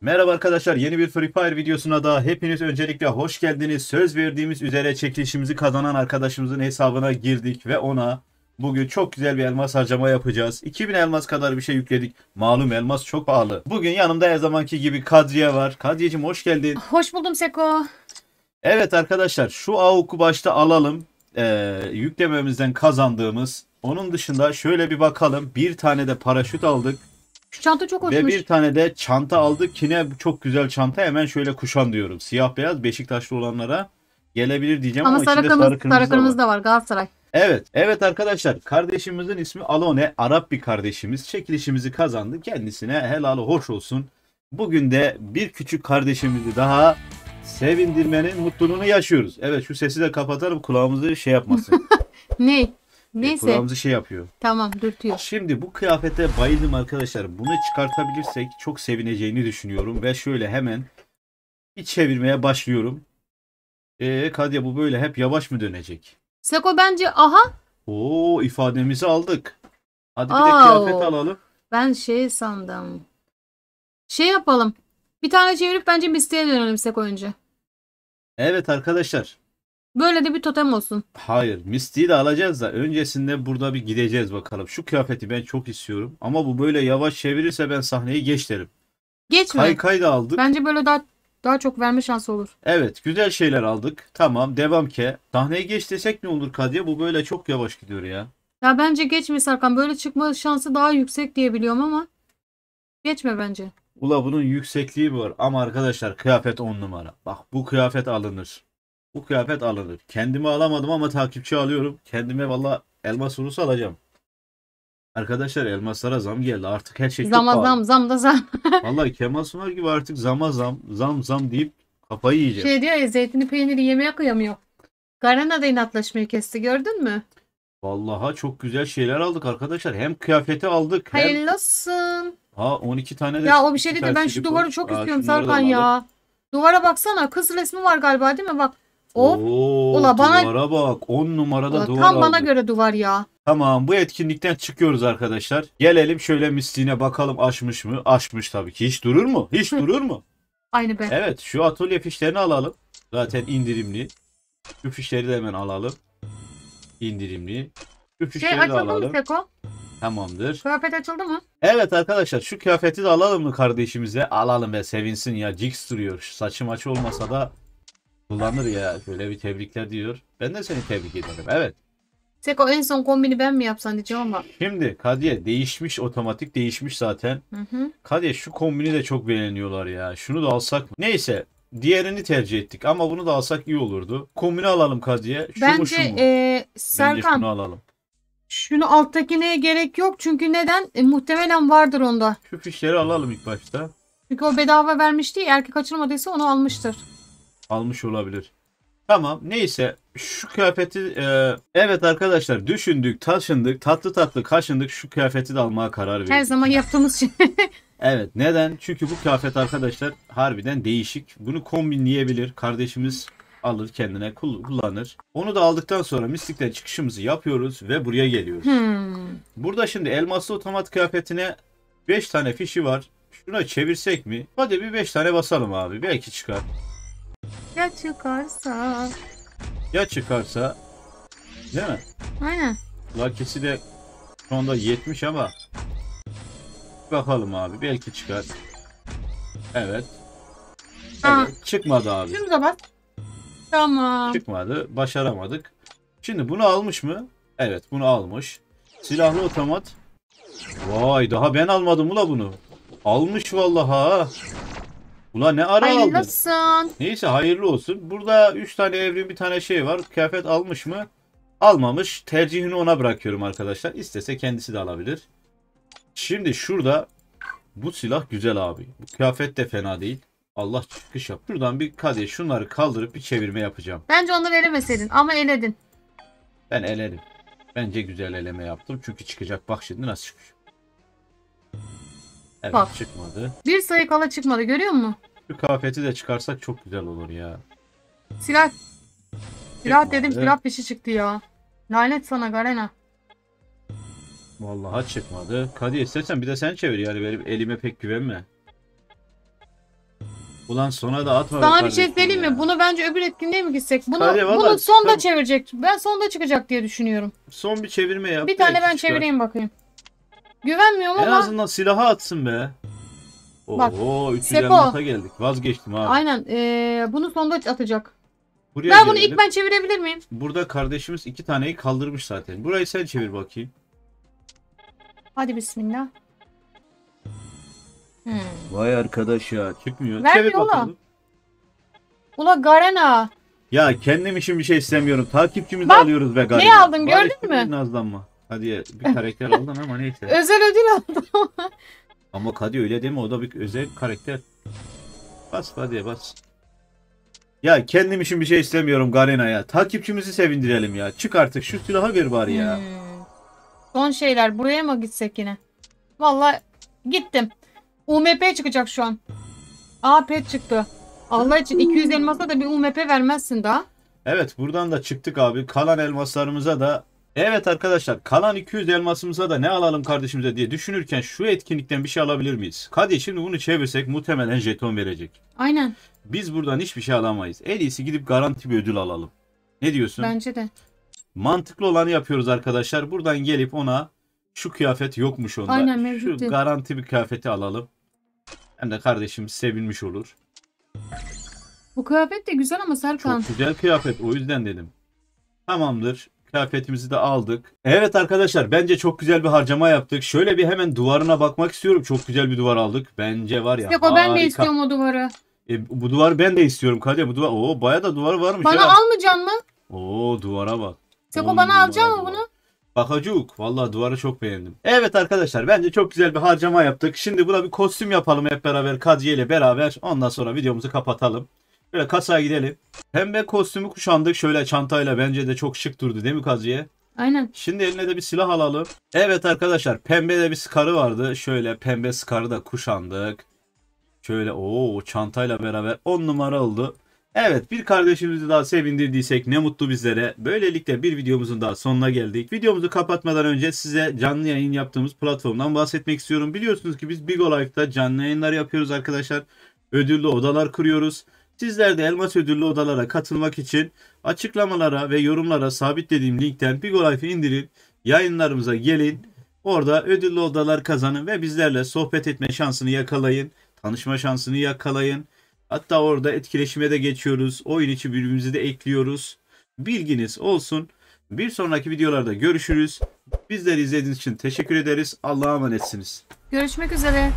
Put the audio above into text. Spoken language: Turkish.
Merhaba arkadaşlar yeni bir Free Fire videosuna da hepiniz öncelikle hoş geldiniz. Söz verdiğimiz üzere çekilişimizi kazanan arkadaşımızın hesabına girdik ve ona bugün çok güzel bir elmas harcama yapacağız. 2000 elmas kadar bir şey yükledik. Malum elmas çok pahalı. Bugün yanımda her zamanki gibi Kadriye var. Kadriyeciğim hoş geldin. Hoş buldum Seko. Evet arkadaşlar şu AUK'u başta alalım. Ee, yüklememizden kazandığımız. Onun dışında şöyle bir bakalım. Bir tane de paraşüt aldık. Şu çanta çok hoşmuş. Ve bir tane de çanta aldık. Yine çok güzel çanta. Hemen şöyle kuşan diyorum. Siyah beyaz Beşiktaşlı olanlara gelebilir diyeceğim ama, ama sarı içinde kırmızı, sarı kırmızı, sarı kırmızı da var. var Galatasaray. Evet. Evet arkadaşlar kardeşimizin ismi Alone. Arap bir kardeşimiz. Çekilişimizi kazandı. Kendisine helal hoş olsun. Bugün de bir küçük kardeşimizi daha sevindirmenin mutluluğunu yaşıyoruz. Evet şu sesi de kapatalım kulağımızı şey yapmasın. ne? E, Neyse. Kulağımızı şey yapıyor. Tamam dürtüyor. Şimdi bu kıyafete bayıldım arkadaşlar. Bunu çıkartabilirsek çok sevineceğini düşünüyorum. Ve şöyle hemen bir çevirmeye başlıyorum. Eee Kadya bu böyle hep yavaş mı dönecek? Seko bence aha. Oo ifademizi aldık. Hadi bir de kıyafet alalım. Ben şey sandım. Şey yapalım. Bir tane çevirip bence Misty'ye dönelim Seko önce. Evet arkadaşlar. Böyle de bir totem olsun. Hayır. Misty'yi de alacağız da öncesinde burada bir gideceğiz bakalım. Şu kıyafeti ben çok istiyorum. Ama bu böyle yavaş çevirirse ben sahneyi geç derim. Geçme. Kaykay da aldık. Bence böyle daha daha çok verme şansı olur. Evet. Güzel şeyler aldık. Tamam. Devam ke. Sahneyi geç desek ne olur Kadya? Bu böyle çok yavaş gidiyor ya. Ya bence geçme Sarkan. Böyle çıkma şansı daha yüksek diyebiliyorum ama geçme bence. Ula bunun yüksekliği var ama arkadaşlar kıyafet on numara. Bak bu kıyafet alınır bu kıyafet alınır. Kendime alamadım ama takipçi alıyorum. Kendime valla elma urusu alacağım. Arkadaşlar elmaslara zam geldi. Artık her şey Zama çok zam zam da zam. Valla Kemal Sunar gibi artık zama zam zam zam deyip kafayı yiyeceğim. Şey diyor ya zeytini peyniri yemeye kıyamıyor. Garena da inatlaşmayı kesti gördün mü? Vallaha çok güzel şeyler aldık arkadaşlar. Hem kıyafeti aldık. Hem... Hayırlı olsun. Ha 12 tane de. Ya o bir şey dedi ben şu duvarı çok Aa, istiyorum şunları da ya. Duvara baksana kız resmi var galiba değil mi? Bak Hop. Oo, Ula bana- duvara bak. 10 numarada Ula, duvar tam aldı. bana göre duvar ya. Tamam bu etkinlikten çıkıyoruz arkadaşlar. Gelelim şöyle misliğine bakalım açmış mı? Açmış tabii ki. Hiç durur mu? Hiç durur mu? Aynı be. Evet şu atölye fişlerini alalım. Zaten indirimli. Şu fişleri de hemen alalım. İndirimli. Şu fişleri Şey de açıldı mı alalım. Seko? Tamamdır. Kıyafet açıldı mı? Evet arkadaşlar şu kıyafeti de alalım mı kardeşimize? Alalım be sevinsin ya. Jigs duruyor. Şu saçı maçı olmasa da kullanır ya. Şöyle bir tebrikler diyor. Ben de seni tebrik ederim. Evet. Seko en son kombini ben mi yapsan diyeceğim ama. Şimdi Kadiye değişmiş otomatik değişmiş zaten. Hı hı. Kadiye şu kombini de çok beğeniyorlar ya. Şunu da alsak mı? Neyse diğerini tercih ettik ama bunu da alsak iyi olurdu. Kombini alalım Kadiye. Şu Bence mu, şu mu? E, Serkan. Bence şunu alalım. Şunu alttakine gerek yok çünkü neden? E, muhtemelen vardır onda. Şu fişleri alalım ilk başta. Çünkü o bedava vermişti. Erkek açılmadıysa onu almıştır almış olabilir. Tamam neyse şu kıyafeti e, evet arkadaşlar düşündük taşındık tatlı tatlı kaşındık şu kıyafeti de almaya karar verdik. Her zaman yaptığımız şey. evet neden? Çünkü bu kıyafet arkadaşlar harbiden değişik. Bunu kombinleyebilir kardeşimiz alır kendine kullanır. Onu da aldıktan sonra mistikten çıkışımızı yapıyoruz ve buraya geliyoruz. Hmm. Burada şimdi elmaslı otomat kıyafetine 5 tane fişi var. Şuna çevirsek mi? Hadi bir 5 tane basalım abi belki çıkar. Ya çıkarsa? Ya çıkarsa? Değil mi? Aynen. Lakisi de şu anda 70 ama bakalım abi belki çıkar. Evet. Aa. Evet, çıkmadı abi. Şunu kapat. Tamam. Çıkmadı. Başaramadık. Şimdi bunu almış mı? Evet bunu almış. Silahlı otomat. Vay daha ben almadım ula bunu. Almış vallahi ha. Ulan ne ara aldın? olsun. Neyse hayırlı olsun. Burada 3 tane evrim bir tane şey var. Kıyafet almış mı? Almamış. Tercihini ona bırakıyorum arkadaşlar. İstese kendisi de alabilir. Şimdi şurada bu silah güzel abi. Bu kıyafet de fena değil. Allah çıkış yap. Buradan bir kadeye şunları kaldırıp bir çevirme yapacağım. Bence onları elemeseydin ama eledin. Ben elerim. Bence güzel eleme yaptım. Çünkü çıkacak. Bak şimdi nasıl çıkıyor. Evet Bak. çıkmadı. Bir sayı kala çıkmadı görüyor musun? Şu kafeti de çıkarsak çok güzel olur ya. Silah. Silah dedim silah peşi çıktı ya. Lanet sana Garena. Vallahi çıkmadı. Kadi istersen bir de sen çevir yani benim elime pek güvenme. Ulan sona da atma. be Sana bir şey söyleyeyim mi? Bunu bence öbür etkinliğe mi gitsek? Bunu, Hadi vallahi, sonda tabii. çevirecek. Ben sonda çıkacak diye düşünüyorum. Son bir çevirme yap. Bir tane ben çıkar. çevireyim bakayım. Güvenmiyorum En ama azından silaha atsın be. Bak, Oho 3. geldik. Vazgeçtim abi. Aynen. Ee, bunu sondaç atacak. Buraya ben bunu gelelim. ilk ben çevirebilir miyim? Burada kardeşimiz iki taneyi kaldırmış zaten. Burayı sen çevir bakayım. Hadi bismillah. Hmm. Vay arkadaş ya çıkmıyor. Ver çevir ula. bakalım. Ula Garena. Ya kendim için bir şey istemiyorum. Takipçimizi Bak, alıyoruz be Garena. Ne aldın gördün mü? Nazlanma. Hadi ya, bir karakter aldın ama neyse. Özel ödül aldım. Ama Kadi öyle değil mi? O da bir özel karakter. Bas hadi bas. Ya kendim için bir şey istemiyorum Garena ya. Takipçimizi sevindirelim ya. Çık artık şu silaha ver bari ya. Hmm. Son şeyler buraya mı gitsek yine? Vallahi gittim. UMP çıkacak şu an. AP çıktı. Allah için 200 elmasa da bir UMP vermezsin daha. Evet buradan da çıktık abi. Kalan elmaslarımıza da Evet arkadaşlar kalan 200 elmasımıza da ne alalım kardeşimize diye düşünürken şu etkinlikten bir şey alabilir miyiz? Kadir şimdi bunu çevirsek muhtemelen jeton verecek. Aynen. Biz buradan hiçbir şey alamayız. En iyisi gidip garanti bir ödül alalım. Ne diyorsun? Bence de. Mantıklı olanı yapıyoruz arkadaşlar. Buradan gelip ona şu kıyafet yokmuş onda. Aynen mevcut. Şu garanti bir kıyafeti alalım. Hem de kardeşim sevinmiş olur. Bu kıyafet de güzel ama Serkan. Çok güzel kıyafet o yüzden dedim. Tamamdır. Kıyafetimizi de aldık. Evet arkadaşlar bence çok güzel bir harcama yaptık. Şöyle bir hemen duvarına bakmak istiyorum. Çok güzel bir duvar aldık. Bence var ya Mustafa ben de istiyorum o duvarı. E, bu duvar ben de istiyorum Kadir. Bu duvar o baya da duvar varmış. Bana ya. almayacaksın mı? Oo duvara bak. Seko bana alacak mı duvar. bunu? Bakacuk. Vallahi duvarı çok beğendim. Evet arkadaşlar bence çok güzel bir harcama yaptık. Şimdi buna bir kostüm yapalım hep beraber Kadriye ile beraber. Ondan sonra videomuzu kapatalım. Şöyle kasaya gidelim. Pembe kostümü kuşandık şöyle çantayla bence de çok şık durdu değil mi Kaziye? Aynen. Şimdi eline de bir silah alalım. Evet arkadaşlar pembe de bir skarı vardı. Şöyle pembe skarı da kuşandık. Şöyle o çantayla beraber 10 numara oldu. Evet bir kardeşimizi daha sevindirdiysek ne mutlu bizlere. Böylelikle bir videomuzun daha sonuna geldik. Videomuzu kapatmadan önce size canlı yayın yaptığımız platformdan bahsetmek istiyorum. Biliyorsunuz ki biz Bigolife'da canlı yayınlar yapıyoruz arkadaşlar. Ödüllü odalar kuruyoruz. Sizler de elmas ödüllü odalara katılmak için açıklamalara ve yorumlara sabitlediğim linkten Bigolife'i indirin. Yayınlarımıza gelin. Orada ödüllü odalar kazanın ve bizlerle sohbet etme şansını yakalayın. Tanışma şansını yakalayın. Hatta orada etkileşime de geçiyoruz. Oyun içi birbirimizi de ekliyoruz. Bilginiz olsun. Bir sonraki videolarda görüşürüz. Bizleri izlediğiniz için teşekkür ederiz. Allah'a emanetsiniz. Görüşmek üzere.